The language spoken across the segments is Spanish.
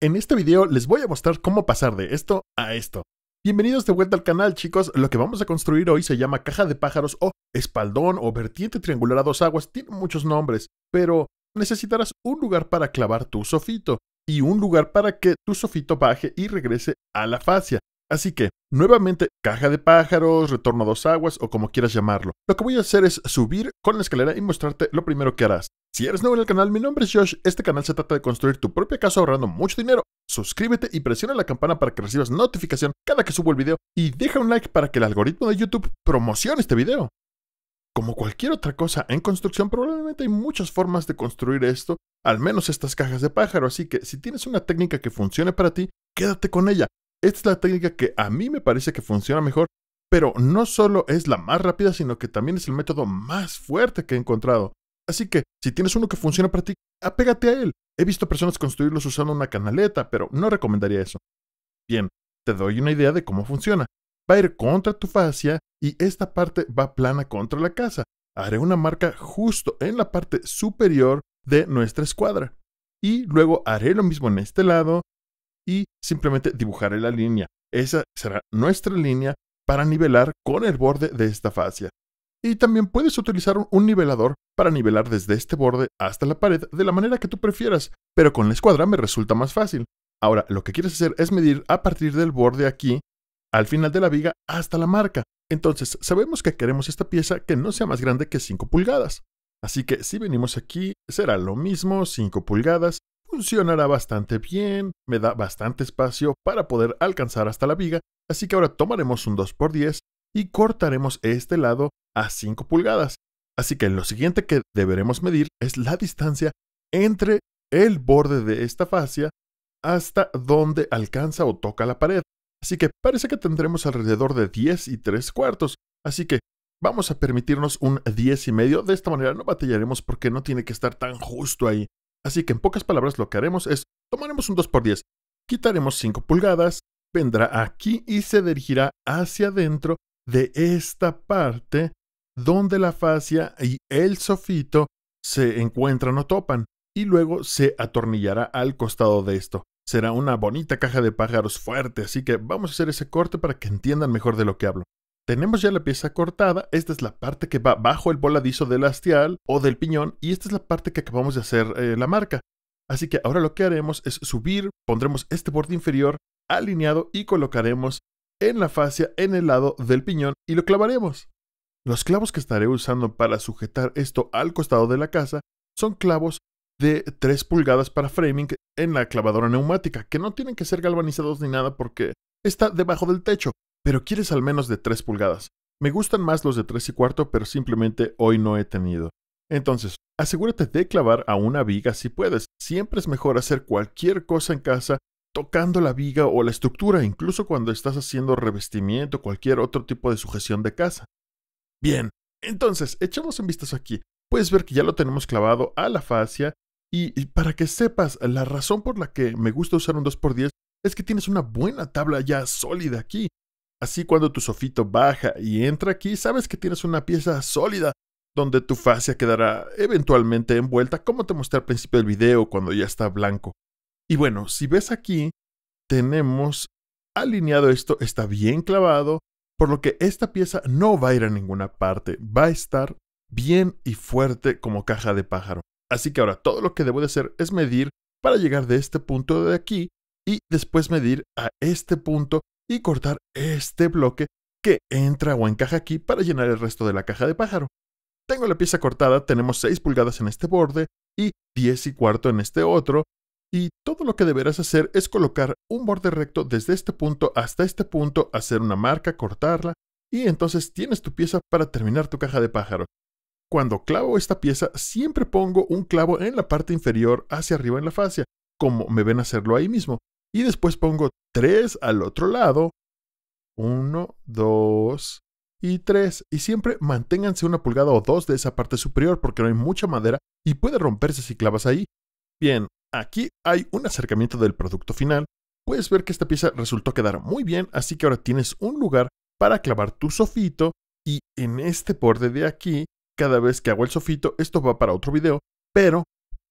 En este video les voy a mostrar cómo pasar de esto a esto. Bienvenidos de vuelta al canal chicos, lo que vamos a construir hoy se llama caja de pájaros o espaldón o vertiente triangular a dos aguas, tiene muchos nombres, pero necesitarás un lugar para clavar tu sofito y un lugar para que tu sofito baje y regrese a la fascia. Así que, nuevamente, caja de pájaros, retorno a dos aguas o como quieras llamarlo. Lo que voy a hacer es subir con la escalera y mostrarte lo primero que harás. Si eres nuevo en el canal, mi nombre es Josh. Este canal se trata de construir tu propia casa ahorrando mucho dinero. Suscríbete y presiona la campana para que recibas notificación cada que subo el video y deja un like para que el algoritmo de YouTube promocione este video. Como cualquier otra cosa en construcción, probablemente hay muchas formas de construir esto, al menos estas cajas de pájaro, así que si tienes una técnica que funcione para ti, quédate con ella. Esta es la técnica que a mí me parece que funciona mejor, pero no solo es la más rápida, sino que también es el método más fuerte que he encontrado. Así que, si tienes uno que funciona para ti, apégate a él. He visto personas construirlos usando una canaleta, pero no recomendaría eso. Bien, te doy una idea de cómo funciona. Va a ir contra tu fascia y esta parte va plana contra la casa. Haré una marca justo en la parte superior de nuestra escuadra. Y luego haré lo mismo en este lado y simplemente dibujaré la línea. Esa será nuestra línea para nivelar con el borde de esta fascia. Y también puedes utilizar un nivelador para nivelar desde este borde hasta la pared de la manera que tú prefieras, pero con la escuadra me resulta más fácil. Ahora, lo que quieres hacer es medir a partir del borde aquí, al final de la viga, hasta la marca. Entonces, sabemos que queremos esta pieza que no sea más grande que 5 pulgadas. Así que si venimos aquí, será lo mismo, 5 pulgadas, funcionará bastante bien, me da bastante espacio para poder alcanzar hasta la viga, así que ahora tomaremos un 2x10 y cortaremos este lado a 5 pulgadas. Así que lo siguiente que deberemos medir es la distancia entre el borde de esta fascia hasta donde alcanza o toca la pared. Así que parece que tendremos alrededor de 10 y 3 cuartos, así que vamos a permitirnos un 10 y medio, de esta manera no batallaremos porque no tiene que estar tan justo ahí. Así que en pocas palabras lo que haremos es, tomaremos un 2x10, quitaremos 5 pulgadas, vendrá aquí y se dirigirá hacia adentro de esta parte donde la fascia y el sofito se encuentran o topan, y luego se atornillará al costado de esto. Será una bonita caja de pájaros fuerte, así que vamos a hacer ese corte para que entiendan mejor de lo que hablo. Tenemos ya la pieza cortada, esta es la parte que va bajo el voladizo del hastial o del piñón y esta es la parte que acabamos de hacer eh, la marca. Así que ahora lo que haremos es subir, pondremos este borde inferior alineado y colocaremos en la fascia en el lado del piñón y lo clavaremos. Los clavos que estaré usando para sujetar esto al costado de la casa son clavos de 3 pulgadas para framing en la clavadora neumática, que no tienen que ser galvanizados ni nada porque está debajo del techo pero quieres al menos de 3 pulgadas. Me gustan más los de 3 y cuarto, pero simplemente hoy no he tenido. Entonces, asegúrate de clavar a una viga si puedes. Siempre es mejor hacer cualquier cosa en casa tocando la viga o la estructura, incluso cuando estás haciendo revestimiento o cualquier otro tipo de sujeción de casa. Bien, entonces, echamos en vistazo aquí. Puedes ver que ya lo tenemos clavado a la fascia y, y para que sepas, la razón por la que me gusta usar un 2x10 es que tienes una buena tabla ya sólida aquí. Así cuando tu sofito baja y entra aquí, sabes que tienes una pieza sólida donde tu fascia quedará eventualmente envuelta, como te mostré al principio del video cuando ya está blanco. Y bueno, si ves aquí, tenemos alineado esto, está bien clavado, por lo que esta pieza no va a ir a ninguna parte, va a estar bien y fuerte como caja de pájaro. Así que ahora todo lo que debo de hacer es medir para llegar de este punto de aquí y después medir a este punto y cortar este bloque que entra o encaja aquí para llenar el resto de la caja de pájaro. Tengo la pieza cortada, tenemos 6 pulgadas en este borde y 10 y cuarto en este otro, y todo lo que deberás hacer es colocar un borde recto desde este punto hasta este punto, hacer una marca, cortarla, y entonces tienes tu pieza para terminar tu caja de pájaro. Cuando clavo esta pieza, siempre pongo un clavo en la parte inferior hacia arriba en la fascia, como me ven hacerlo ahí mismo y después pongo 3 al otro lado. 1, 2 y 3. Y siempre manténganse una pulgada o dos de esa parte superior porque no hay mucha madera y puede romperse si clavas ahí. Bien, aquí hay un acercamiento del producto final. Puedes ver que esta pieza resultó quedar muy bien, así que ahora tienes un lugar para clavar tu sofito y en este borde de aquí, cada vez que hago el sofito, esto va para otro video, pero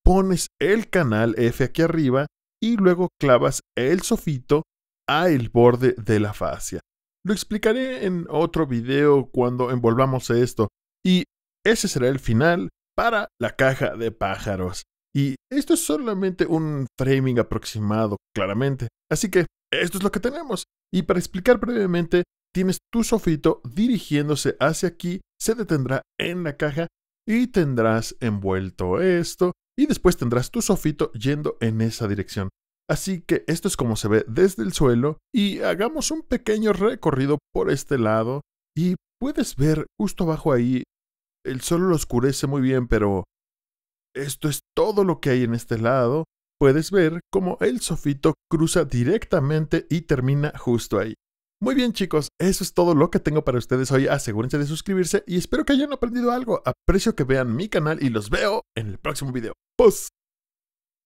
pones el canal F aquí arriba y luego clavas el sofito a el borde de la fascia. Lo explicaré en otro video cuando envolvamos esto, y ese será el final para la caja de pájaros. Y esto es solamente un framing aproximado, claramente. Así que esto es lo que tenemos. Y para explicar brevemente, tienes tu sofito dirigiéndose hacia aquí, se detendrá en la caja y tendrás envuelto esto y después tendrás tu sofito yendo en esa dirección. Así que esto es como se ve desde el suelo y hagamos un pequeño recorrido por este lado y puedes ver justo abajo ahí, el suelo lo oscurece muy bien, pero esto es todo lo que hay en este lado. Puedes ver cómo el sofito cruza directamente y termina justo ahí. Muy bien chicos, eso es todo lo que tengo para ustedes hoy. Asegúrense de suscribirse y espero que hayan aprendido algo. Aprecio que vean mi canal y los veo en el próximo video. ¡Pos!